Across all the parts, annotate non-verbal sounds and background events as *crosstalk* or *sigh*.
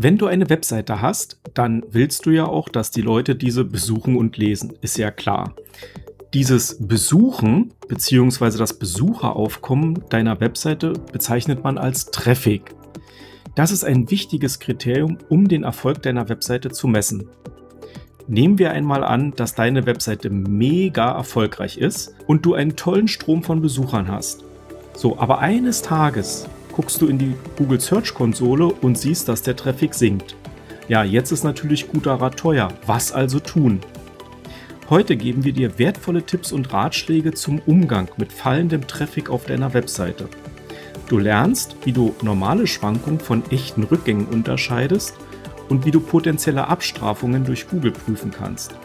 Wenn du eine Webseite hast, dann willst du ja auch, dass die Leute diese besuchen und lesen, ist ja klar. Dieses Besuchen bzw. das Besucheraufkommen deiner Webseite bezeichnet man als Traffic. Das ist ein wichtiges Kriterium, um den Erfolg deiner Webseite zu messen. Nehmen wir einmal an, dass deine Webseite mega erfolgreich ist und du einen tollen Strom von Besuchern hast. So, aber eines Tages guckst du in die Google Search Konsole und siehst, dass der Traffic sinkt. Ja, jetzt ist natürlich guter Rat teuer. Was also tun? Heute geben wir dir wertvolle Tipps und Ratschläge zum Umgang mit fallendem Traffic auf deiner Webseite. Du lernst, wie du normale Schwankungen von echten Rückgängen unterscheidest und wie du potenzielle Abstrafungen durch Google prüfen kannst.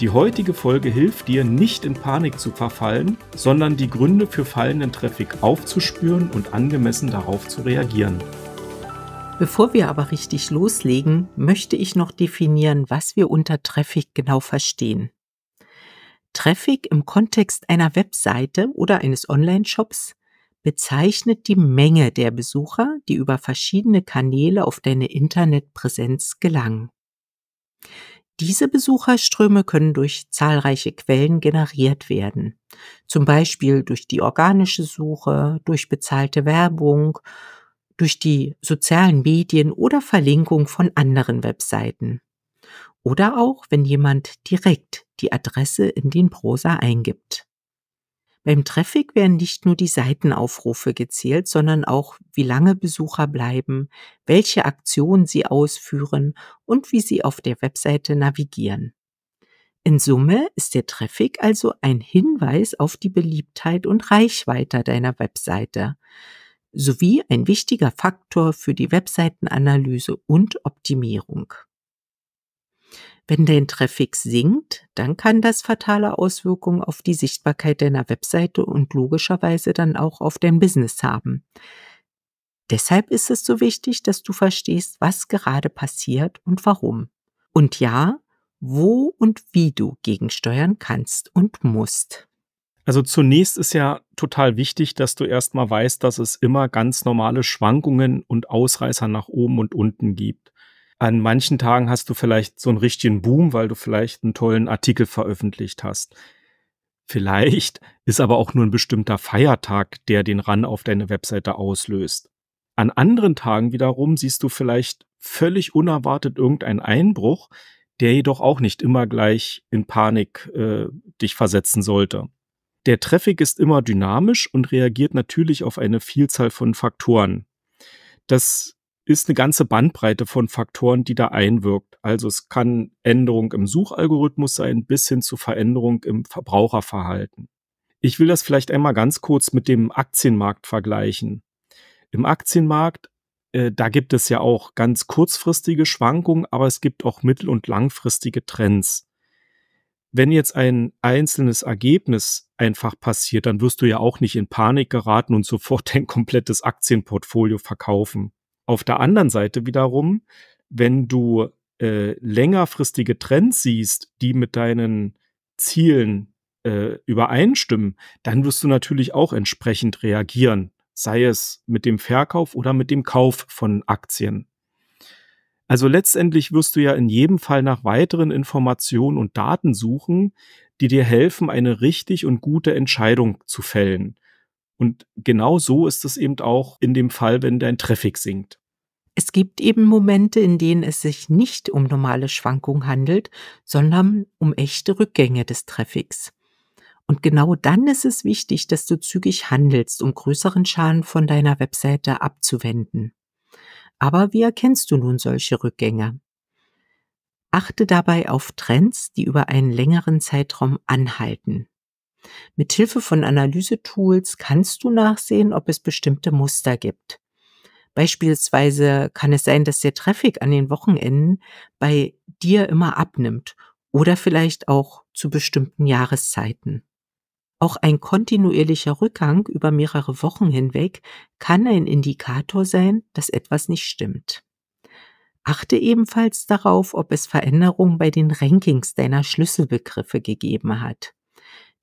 Die heutige Folge hilft dir, nicht in Panik zu verfallen, sondern die Gründe für fallenden Traffic aufzuspüren und angemessen darauf zu reagieren. Bevor wir aber richtig loslegen, möchte ich noch definieren, was wir unter Traffic genau verstehen. Traffic im Kontext einer Webseite oder eines Online-Shops bezeichnet die Menge der Besucher, die über verschiedene Kanäle auf deine Internetpräsenz gelangen. Diese Besucherströme können durch zahlreiche Quellen generiert werden, zum Beispiel durch die organische Suche, durch bezahlte Werbung, durch die sozialen Medien oder Verlinkung von anderen Webseiten. Oder auch, wenn jemand direkt die Adresse in den Browser eingibt. Beim Traffic werden nicht nur die Seitenaufrufe gezählt, sondern auch, wie lange Besucher bleiben, welche Aktionen sie ausführen und wie sie auf der Webseite navigieren. In Summe ist der Traffic also ein Hinweis auf die Beliebtheit und Reichweite deiner Webseite sowie ein wichtiger Faktor für die Webseitenanalyse und Optimierung. Wenn dein Traffic sinkt, dann kann das fatale Auswirkungen auf die Sichtbarkeit deiner Webseite und logischerweise dann auch auf dein Business haben. Deshalb ist es so wichtig, dass du verstehst, was gerade passiert und warum. Und ja, wo und wie du gegensteuern kannst und musst. Also zunächst ist ja total wichtig, dass du erstmal weißt, dass es immer ganz normale Schwankungen und Ausreißer nach oben und unten gibt. An manchen Tagen hast du vielleicht so einen richtigen Boom, weil du vielleicht einen tollen Artikel veröffentlicht hast. Vielleicht ist aber auch nur ein bestimmter Feiertag, der den Run auf deine Webseite auslöst. An anderen Tagen wiederum siehst du vielleicht völlig unerwartet irgendeinen Einbruch, der jedoch auch nicht immer gleich in Panik äh, dich versetzen sollte. Der Traffic ist immer dynamisch und reagiert natürlich auf eine Vielzahl von Faktoren. Das ist eine ganze Bandbreite von Faktoren, die da einwirkt. Also es kann Änderung im Suchalgorithmus sein bis hin zu Veränderung im Verbraucherverhalten. Ich will das vielleicht einmal ganz kurz mit dem Aktienmarkt vergleichen. Im Aktienmarkt, äh, da gibt es ja auch ganz kurzfristige Schwankungen, aber es gibt auch mittel- und langfristige Trends. Wenn jetzt ein einzelnes Ergebnis einfach passiert, dann wirst du ja auch nicht in Panik geraten und sofort *laughs* dein komplettes Aktienportfolio verkaufen. Auf der anderen Seite wiederum, wenn du äh, längerfristige Trends siehst, die mit deinen Zielen äh, übereinstimmen, dann wirst du natürlich auch entsprechend reagieren, sei es mit dem Verkauf oder mit dem Kauf von Aktien. Also letztendlich wirst du ja in jedem Fall nach weiteren Informationen und Daten suchen, die dir helfen, eine richtig und gute Entscheidung zu fällen. Und genau so ist es eben auch in dem Fall, wenn dein Traffic sinkt. Es gibt eben Momente, in denen es sich nicht um normale Schwankungen handelt, sondern um echte Rückgänge des Traffics. Und genau dann ist es wichtig, dass du zügig handelst, um größeren Schaden von deiner Webseite abzuwenden. Aber wie erkennst du nun solche Rückgänge? Achte dabei auf Trends, die über einen längeren Zeitraum anhalten. Mithilfe von Analysetools kannst du nachsehen, ob es bestimmte Muster gibt. Beispielsweise kann es sein, dass der Traffic an den Wochenenden bei dir immer abnimmt oder vielleicht auch zu bestimmten Jahreszeiten. Auch ein kontinuierlicher Rückgang über mehrere Wochen hinweg kann ein Indikator sein, dass etwas nicht stimmt. Achte ebenfalls darauf, ob es Veränderungen bei den Rankings deiner Schlüsselbegriffe gegeben hat.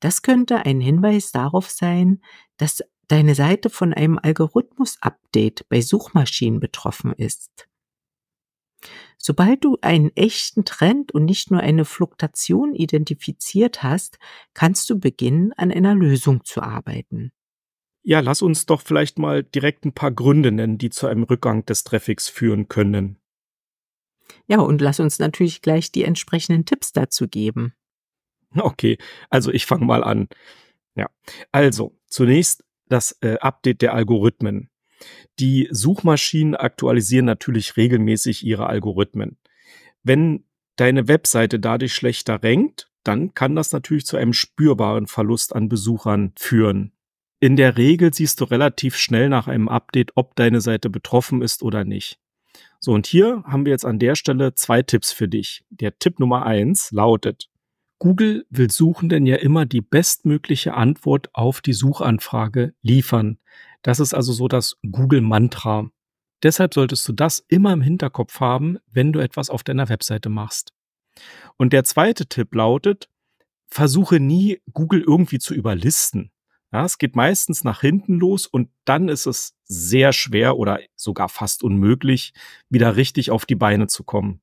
Das könnte ein Hinweis darauf sein, dass deine Seite von einem Algorithmus-Update bei Suchmaschinen betroffen ist. Sobald du einen echten Trend und nicht nur eine Fluktuation identifiziert hast, kannst du beginnen, an einer Lösung zu arbeiten. Ja, lass uns doch vielleicht mal direkt ein paar Gründe nennen, die zu einem Rückgang des Traffics führen können. Ja, und lass uns natürlich gleich die entsprechenden Tipps dazu geben. *laughs* Okay, also ich fange mal an. Ja, also zunächst das äh, Update der Algorithmen. Die Suchmaschinen aktualisieren natürlich regelmäßig ihre Algorithmen. Wenn deine Webseite dadurch schlechter rankt, dann kann das natürlich zu einem spürbaren Verlust an Besuchern führen. In der Regel siehst du relativ schnell nach einem Update, ob deine Seite betroffen ist oder nicht. So, und hier haben wir jetzt an der Stelle zwei Tipps für dich. Der Tipp Nummer eins lautet, Google will Suchenden ja immer die bestmögliche Antwort auf die Suchanfrage liefern. Das ist also so das Google-Mantra. Deshalb solltest du das immer im Hinterkopf haben, wenn du etwas auf deiner Webseite machst. Und der zweite Tipp lautet, versuche nie, Google irgendwie zu überlisten. Ja, es geht meistens nach hinten los und dann ist es sehr schwer oder sogar fast unmöglich, wieder richtig auf die Beine zu kommen.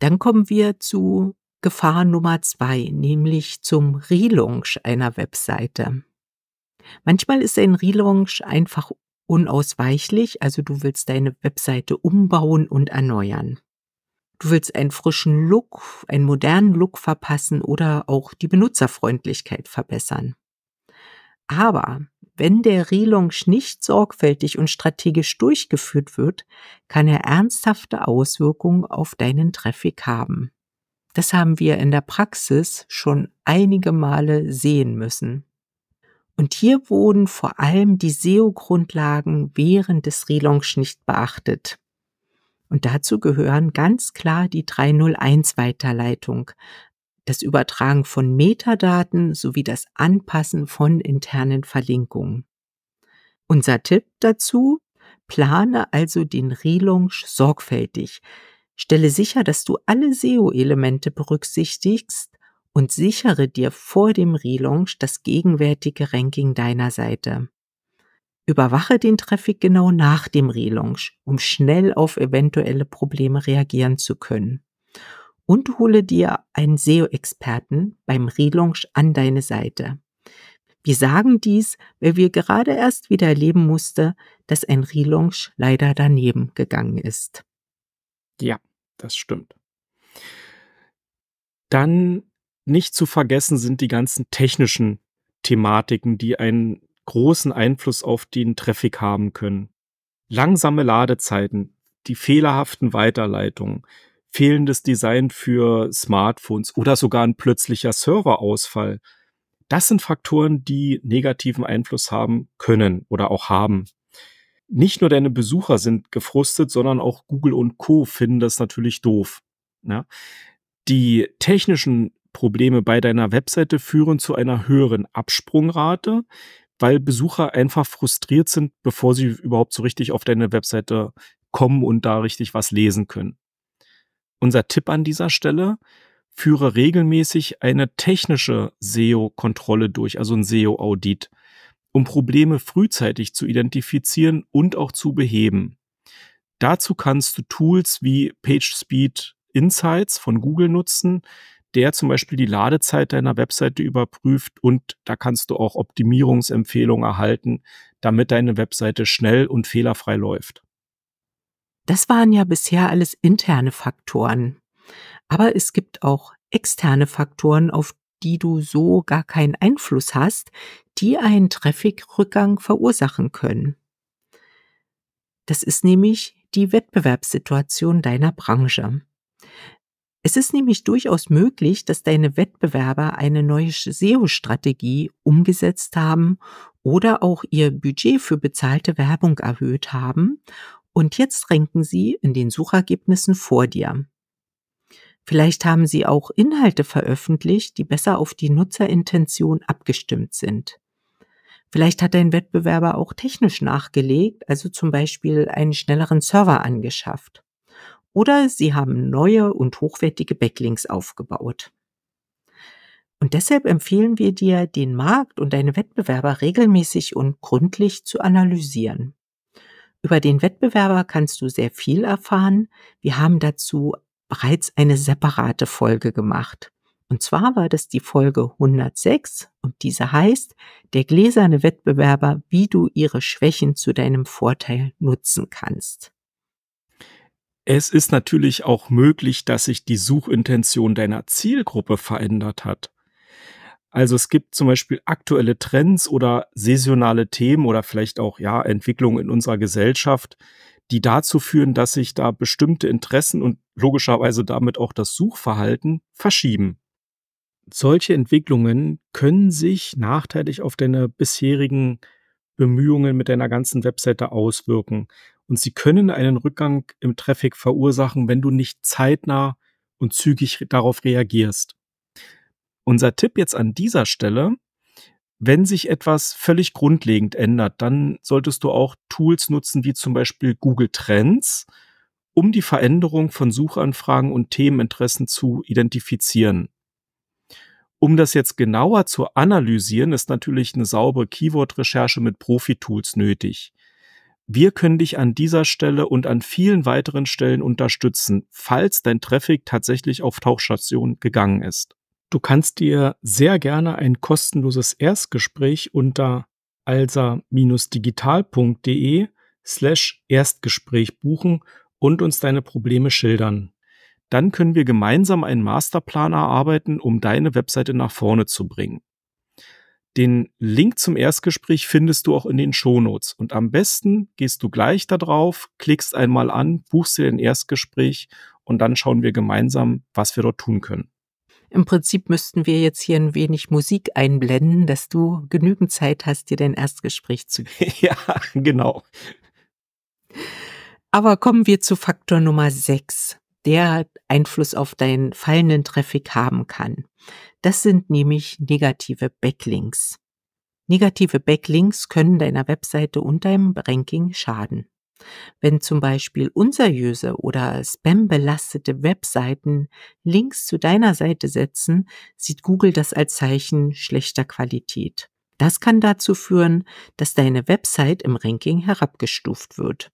Dann kommen wir zu Gefahr Nummer zwei, nämlich zum Relaunch einer Webseite. Manchmal ist ein Relaunch einfach unausweichlich, also du willst deine Webseite umbauen und erneuern. Du willst einen frischen Look, einen modernen Look verpassen oder auch die Benutzerfreundlichkeit verbessern. Aber wenn der Relaunch nicht sorgfältig und strategisch durchgeführt wird, kann er ernsthafte Auswirkungen auf deinen Traffic haben. Das haben wir in der Praxis schon einige Male sehen müssen. Und hier wurden vor allem die SEO-Grundlagen während des Relaunch nicht beachtet. Und dazu gehören ganz klar die 301-Weiterleitung, das Übertragen von Metadaten sowie das Anpassen von internen Verlinkungen. Unser Tipp dazu, plane also den Relaunch sorgfältig, Stelle sicher, dass du alle SEO-Elemente berücksichtigst und sichere dir vor dem Relaunch das gegenwärtige Ranking deiner Seite. Überwache den Traffic genau nach dem Relaunch, um schnell auf eventuelle Probleme reagieren zu können. Und hole dir einen SEO-Experten beim Relaunch an deine Seite. Wir sagen dies, weil wir gerade erst wieder erleben musste, dass ein Relaunch leider daneben gegangen ist. Ja, das stimmt. Dann nicht zu vergessen sind die ganzen technischen Thematiken, die einen großen Einfluss auf den Traffic haben können. Langsame Ladezeiten, die fehlerhaften Weiterleitungen, fehlendes Design für Smartphones oder sogar ein plötzlicher Serverausfall. Das sind Faktoren, die negativen Einfluss haben können oder auch haben nicht nur deine Besucher sind gefrustet, sondern auch Google und Co. finden das natürlich doof. Ja? Ne? Die technischen Probleme bei deiner Webseite führen zu einer höheren Absprungrate, weil Besucher einfach frustriert sind, bevor sie überhaupt so richtig auf deine Webseite kommen und da richtig was lesen können. Unser Tipp an dieser Stelle, führe regelmäßig eine technische SEO-Kontrolle durch, also ein SEO-Audit um Probleme frühzeitig zu identifizieren und auch zu beheben. Dazu kannst du Tools wie PageSpeed Insights von Google nutzen, der zum Beispiel die Ladezeit deiner Webseite überprüft und da kannst du auch Optimierungsempfehlungen erhalten, damit deine Webseite schnell und fehlerfrei läuft. Das waren ja bisher alles interne Faktoren. Aber es gibt auch externe Faktoren, auf die du so gar keinen Einfluss hast, die einen Traffic-Rückgang verursachen können. Das ist nämlich die Wettbewerbssituation deiner Branche. Es ist nämlich durchaus möglich, dass deine Wettbewerber eine neue SEO-Strategie umgesetzt haben oder auch ihr Budget für bezahlte Werbung erhöht haben und jetzt ranken sie in den Suchergebnissen vor dir. Vielleicht haben sie auch Inhalte veröffentlicht, die besser auf die Nutzerintention abgestimmt sind. Vielleicht hat dein Wettbewerber auch technisch nachgelegt, also zum Beispiel einen schnelleren Server angeschafft. Oder sie haben neue und hochwertige Backlinks aufgebaut. Und deshalb empfehlen wir dir, den Markt und deine Wettbewerber regelmäßig und gründlich zu analysieren. Über den Wettbewerber kannst du sehr viel erfahren. Wir haben dazu bereits eine separate Folge gemacht. Und zwar war das die Folge 106 und diese heißt Der gläserne Wettbewerber, wie du ihre Schwächen zu deinem Vorteil nutzen kannst. Es ist natürlich auch möglich, dass sich die Suchintention deiner Zielgruppe verändert hat. Also es gibt zum Beispiel aktuelle Trends oder saisonale Themen oder vielleicht auch ja Entwicklungen in unserer Gesellschaft, die dazu führen, dass sich da bestimmte Interessen und logischerweise damit auch das Suchverhalten verschieben solche Entwicklungen können sich nachteilig auf deine bisherigen Bemühungen mit deiner ganzen Webseite auswirken. Und sie können einen Rückgang im Traffic verursachen, wenn du nicht zeitnah und zügig darauf reagierst. Unser Tipp jetzt an dieser Stelle, wenn sich etwas völlig grundlegend ändert, dann solltest du auch Tools nutzen wie zum Beispiel Google Trends, um die Veränderung von Suchanfragen und Themeninteressen zu identifizieren. Um das jetzt genauer zu analysieren, ist natürlich eine saubere Keyword-Recherche mit Profi-Tools nötig. Wir können dich an dieser Stelle und an vielen weiteren Stellen unterstützen, falls dein Traffic tatsächlich auf Tauchstation gegangen ist. Du kannst dir sehr gerne ein kostenloses Erstgespräch unter alsa-digital.de slash Erstgespräch buchen und uns deine Probleme schildern dann können wir gemeinsam einen Masterplan erarbeiten, um deine Webseite nach vorne zu bringen. Den Link zum Erstgespräch findest du auch in den Shownotes und am besten gehst du gleich da drauf, klickst einmal an, buchst dir ein Erstgespräch und dann schauen wir gemeinsam, was wir dort tun können. Im Prinzip müssten wir jetzt hier ein wenig Musik einblenden, dass du genügend Zeit hast, dir dein Erstgespräch zu geben. *laughs* ja, genau. Aber kommen wir zu Faktor Nummer 6 der Einfluss auf deinen fallenden Traffic haben kann. Das sind nämlich negative Backlinks. Negative Backlinks können deiner Webseite und deinem Ranking schaden. Wenn zum Beispiel unseriöse oder spambelastete Webseiten Links zu deiner Seite setzen, sieht Google das als Zeichen schlechter Qualität. Das kann dazu führen, dass deine Website im Ranking herabgestuft wird.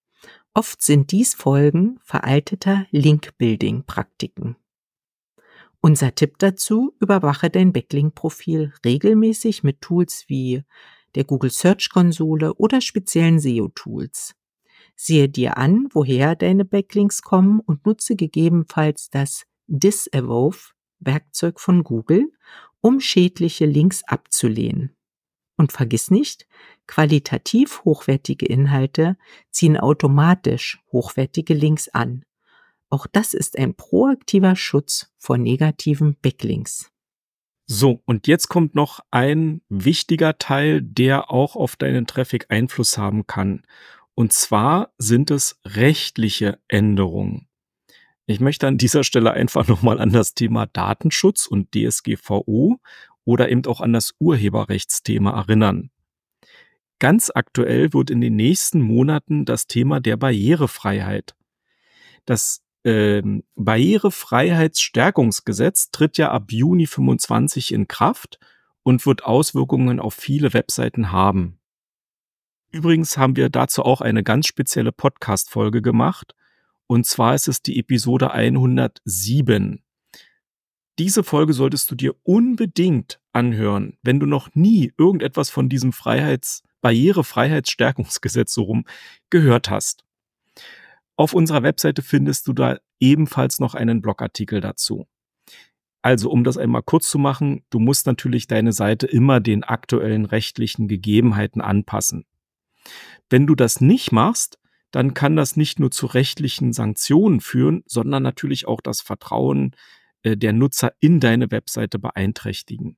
Oft sind dies Folgen veralteter Link-Building-Praktiken. Unser Tipp dazu, überwache dein Backlink-Profil regelmäßig mit Tools wie der Google Search-Konsole oder speziellen SEO-Tools. Siehe dir an, woher deine Backlinks kommen und nutze gegebenenfalls das disavow Werkzeug von Google, um schädliche Links abzulehnen. Und vergiss nicht, qualitativ hochwertige Inhalte ziehen automatisch hochwertige Links an. Auch das ist ein proaktiver Schutz vor negativen Backlinks. So, und jetzt kommt noch ein wichtiger Teil, der auch auf deinen Traffic Einfluss haben kann. Und zwar sind es rechtliche Änderungen. Ich möchte an dieser Stelle einfach *laughs* nochmal an das Thema Datenschutz und DSGVO oder eben auch an das Urheberrechtsthema erinnern. Ganz aktuell wird in den nächsten Monaten das Thema der Barrierefreiheit. Das äh, Barrierefreiheitsstärkungsgesetz tritt ja ab Juni 25 in Kraft und wird Auswirkungen auf viele Webseiten haben. Übrigens haben wir dazu auch eine ganz spezielle Podcast-Folge gemacht. Und zwar ist es die Episode 107 diese Folge solltest du dir unbedingt anhören, wenn du noch nie irgendetwas von diesem Freiheits Barrierefreiheitsstärkungsgesetz so rum gehört hast. Auf unserer Webseite findest du da ebenfalls noch einen Blogartikel dazu. Also, um das einmal kurz zu machen, du musst natürlich deine Seite immer den aktuellen rechtlichen Gegebenheiten anpassen. Wenn du das nicht machst, dann kann das nicht nur zu rechtlichen Sanktionen führen, sondern natürlich auch das Vertrauen äh, der Nutzer in deine Webseite beeinträchtigen.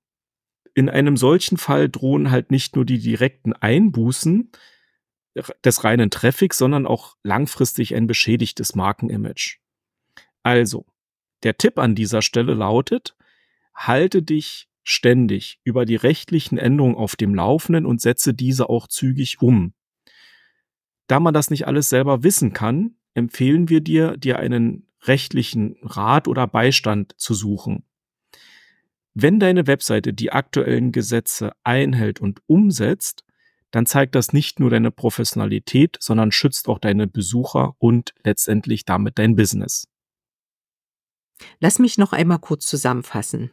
In einem solchen Fall drohen halt nicht nur die direkten Einbußen des reinen Traffics, sondern auch langfristig ein beschädigtes Markenimage. Also, der Tipp an dieser Stelle lautet, halte dich ständig über die rechtlichen Änderungen auf dem Laufenden und setze diese auch zügig um. Da man das nicht alles selber wissen kann, empfehlen wir dir, dir einen rechtlichen Rat oder Beistand zu suchen. Wenn deine Webseite die aktuellen Gesetze einhält und umsetzt, dann zeigt das nicht nur deine Professionalität, sondern schützt auch deine Besucher und letztendlich damit dein Business. Lass mich noch einmal kurz zusammenfassen.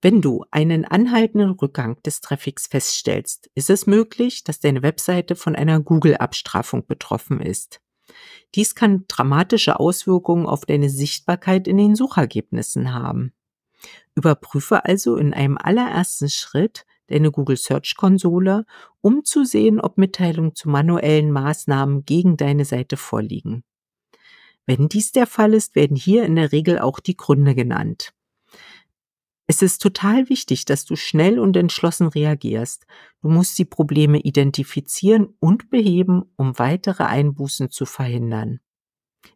Wenn du einen anhaltenden Rückgang des Traffics feststellst, ist es möglich, dass deine Webseite von einer Google-Abstrafung betroffen ist. Dies kann dramatische Auswirkungen auf deine Sichtbarkeit in den Suchergebnissen haben. Überprüfe also in einem allerersten Schritt deine Google Search Konsole, um zu sehen, ob Mitteilungen zu manuellen Maßnahmen gegen deine Seite vorliegen. Wenn dies der Fall ist, werden hier in der Regel auch die Gründe genannt. Es ist total wichtig, dass du schnell und entschlossen reagierst. Du musst die Probleme identifizieren und beheben, um weitere Einbußen zu verhindern.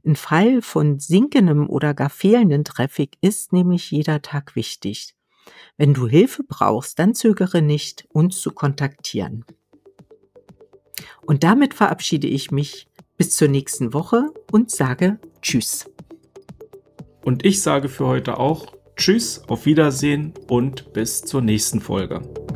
Im Fall von sinkendem oder gar fehlenden Traffic ist nämlich jeder Tag wichtig. Wenn du Hilfe brauchst, dann zögere nicht, uns zu kontaktieren. Und damit verabschiede ich mich bis zur nächsten Woche und sage Tschüss. Und ich sage für heute auch Tschüss, auf Wiedersehen und bis zur nächsten Folge.